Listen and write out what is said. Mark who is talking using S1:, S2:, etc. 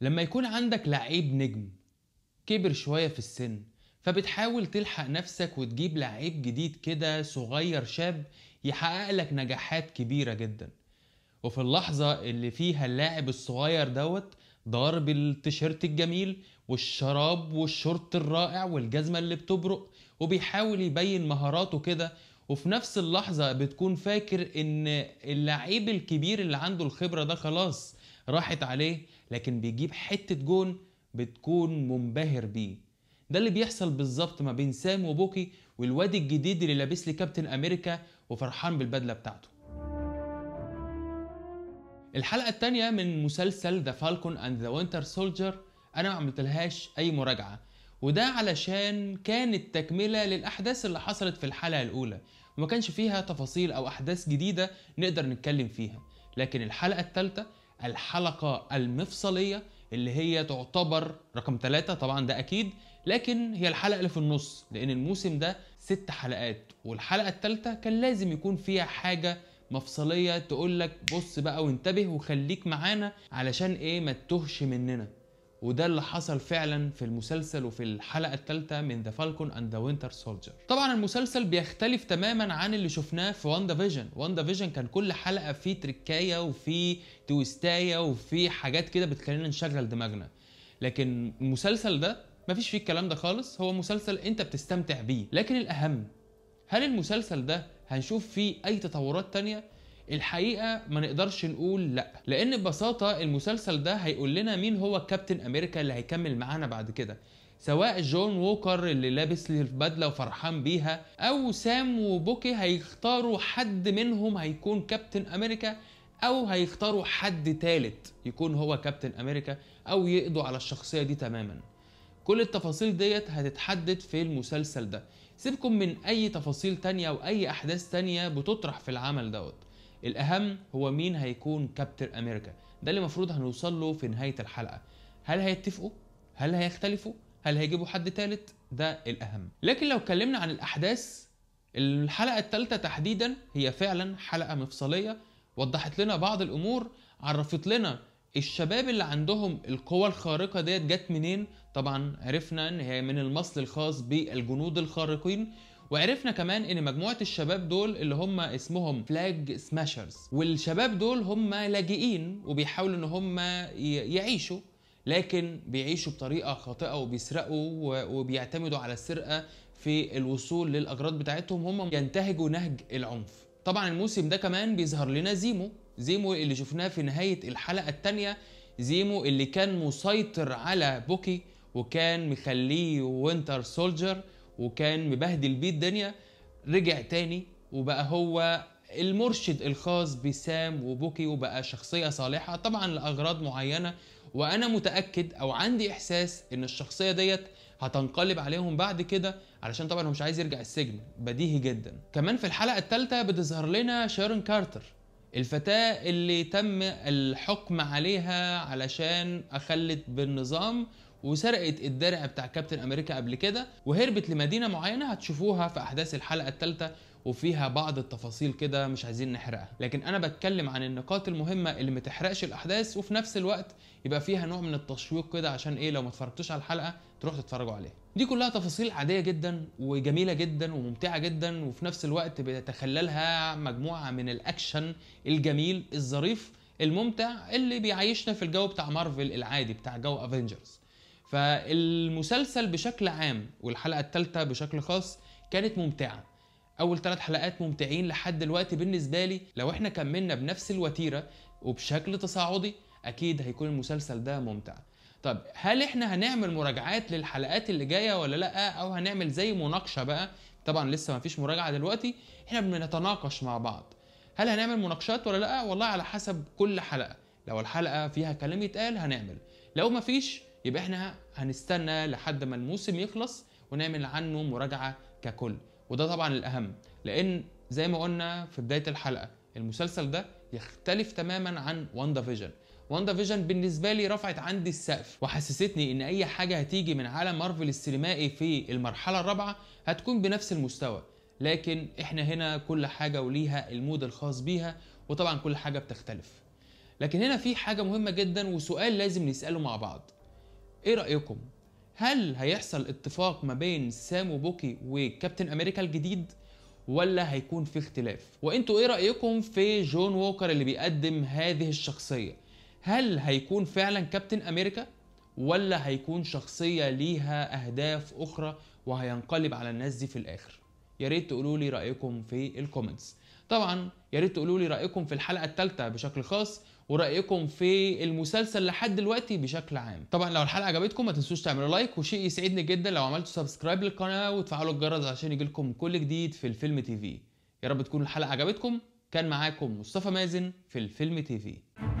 S1: لما يكون عندك لعيب نجم كبر شويه في السن فبتحاول تلحق نفسك وتجيب لعيب جديد كده صغير شاب يحقق لك نجاحات كبيره جدا وفي اللحظه اللي فيها اللاعب الصغير دوت ضارب التيشيرت الجميل والشراب والشورت الرائع والجزمه اللي بتبرق وبيحاول يبين مهاراته كده وفي نفس اللحظة بتكون فاكر إن اللعيب الكبير اللي عنده الخبرة ده خلاص راحت عليه لكن بيجيب حته جون بتكون منبهر بيه ده اللي بيحصل بالظبط ما بين سام وبوكي والواد الجديد اللي لابس لي كابتن امريكا وفرحان بالبدله بتاعته الحلقه الثانيه من مسلسل ذا فالكون اند ذا وينتر سولجر انا ما عملتلهاش اي مراجعه وده علشان كانت تكمله للاحداث اللي حصلت في الحلقه الاولى وما كانش فيها تفاصيل او احداث جديده نقدر نتكلم فيها لكن الحلقه الثالثه الحلقة المفصلية اللي هي تعتبر رقم ثلاثة طبعا ده أكيد لكن هي الحلقة اللي في النص لأن الموسم ده ست حلقات والحلقة الثالثة كان لازم يكون فيها حاجة مفصلية تقولك بص بقى وانتبه وخليك معانا علشان ايه ما تتهش مننا وده اللي حصل فعلا في المسلسل وفي الحلقه الثالثه من ذا فالكون اند ذا وينتر سولجر طبعا المسلسل بيختلف تماما عن اللي شفناه في واندا فيجن واندا فيجن كان كل حلقه فيه تركايه وفيه تويستايه وفيه حاجات كده بتخلينا نشغل دماغنا لكن المسلسل ده مفيش فيه الكلام ده خالص هو مسلسل انت بتستمتع بيه لكن الاهم هل المسلسل ده هنشوف فيه اي تطورات تانية الحقيقه ما نقدرش نقول لا لان ببساطه المسلسل ده هيقول لنا مين هو كابتن امريكا اللي هيكمل معانا بعد كده سواء جون ووكر اللي لابس لي البدله وفرحان بيها او سام وبوكي هيختاروا حد منهم هيكون كابتن امريكا او هيختاروا حد تالت يكون هو كابتن امريكا او يقضوا على الشخصيه دي تماما كل التفاصيل ديت هتتحدد في المسلسل ده سيبكم من اي تفاصيل تانية او اي احداث تانية بتطرح في العمل دوت الاهم هو مين هيكون كابتن امريكا ده اللي المفروض هنوصل له في نهايه الحلقه هل هيتفقوا هل هيختلفوا هل هيجيبوا حد تالت ده الاهم لكن لو اتكلمنا عن الاحداث الحلقه الثالثه تحديدا هي فعلا حلقه مفصليه وضحت لنا بعض الامور عرفت لنا الشباب اللي عندهم القوى الخارقة ديت جت منين؟ طبعا عرفنا ان هي من المصل الخاص بالجنود الخارقين وعرفنا كمان ان مجموعه الشباب دول اللي هم اسمهم فلاج سماشرز والشباب دول هم لاجئين وبيحاولوا ان هم يعيشوا لكن بيعيشوا بطريقه خاطئه وبيسرقوا وبيعتمدوا على السرقه في الوصول للاجراد بتاعتهم هم ينتهجوا نهج العنف طبعا الموسم ده كمان بيظهر لنا زيمو زيمو اللي شفناه في نهايه الحلقه الثانيه زيمو اللي كان مسيطر على بوكي وكان مخليه وينتر سولجر وكان مبهدل بيه الدنيا رجع تاني وبقى هو المرشد الخاص بسام وبوكي وبقى شخصية صالحة طبعا لأغراض معينة وأنا متأكد أو عندي إحساس إن الشخصية ديت هتنقلب عليهم بعد كده علشان طبعا هو مش عايز يرجع السجن بديهي جدا كمان في الحلقة الثالثة بتظهر لنا شارون كارتر الفتاة اللي تم الحكم عليها علشان أخلت بالنظام وسرقت الدرع بتاع كابتن امريكا قبل كده وهربت لمدينه معينه هتشوفوها في احداث الحلقه الثالثه وفيها بعض التفاصيل كده مش عايزين نحرقها لكن انا بتكلم عن النقاط المهمه اللي ما تحرقش الاحداث وفي نفس الوقت يبقى فيها نوع من التشويق كده عشان ايه لو ما اتفرجتوش على الحلقه تروح تتفرجوا عليها دي كلها تفاصيل عاديه جدا وجميله جدا وممتعه جدا وفي نفس الوقت بيتخللها مجموعه من الاكشن الجميل الظريف الممتع اللي بيعيشنا في الجو بتاع مارفل العادي بتاع جو افنجرز فالمسلسل بشكل عام والحلقة الثالثة بشكل خاص كانت ممتعة أول ثلاث حلقات ممتعين لحد دلوقتي بالنسبة لي لو احنا كملنا بنفس الوتيرة وبشكل تصاعدي أكيد هيكون المسلسل ده ممتع طب هل احنا هنعمل مراجعات للحلقات اللي جايه ولا لا او هنعمل زي مناقشه بقى طبعا لسه ما فيش مراجعه دلوقتي احنا بنتناقش مع بعض هل هنعمل مناقشات ولا لا والله على حسب كل حلقه لو الحلقه فيها كلام يتقال هنعمل لو ما فيش يبقى احنا هنستنى لحد ما الموسم يخلص ونعمل عنه مراجعه ككل وده طبعا الاهم لان زي ما قلنا في بدايه الحلقه المسلسل ده يختلف تماما عن واندا فيجن واندا فيجن بالنسبه لي رفعت عندي السقف وحسستني ان اي حاجه هتيجي من عالم مارفل السينمائي في المرحله الرابعه هتكون بنفس المستوى لكن احنا هنا كل حاجه وليها المود الخاص بيها وطبعا كل حاجه بتختلف لكن هنا في حاجه مهمه جدا وسؤال لازم نساله مع بعض ايه رايكم هل هيحصل اتفاق ما بين سامو بوكي وكابتن امريكا الجديد ولا هيكون في اختلاف وانتوا ايه رايكم في جون ووكر اللي بيقدم هذه الشخصيه هل هيكون فعلا كابتن امريكا ولا هيكون شخصيه ليها اهداف اخرى وهينقلب على الناس دي في الاخر يا ريت تقولوا لي رايكم في الكومنتس طبعا يا ريت تقولوا لي رايكم في الحلقه الثالثه بشكل خاص ورايكم في المسلسل لحد دلوقتي بشكل عام طبعا لو الحلقه عجبتكم ما تنسوش تعملوا لايك وشيء يسعدني جدا لو عملتوا سبسكرايب للقناه وتفعلوا الجرس عشان يجيلكم كل جديد في الفيلم تي في يا رب تكون الحلقه عجبتكم كان معاكم مصطفى مازن في الفيلم تي في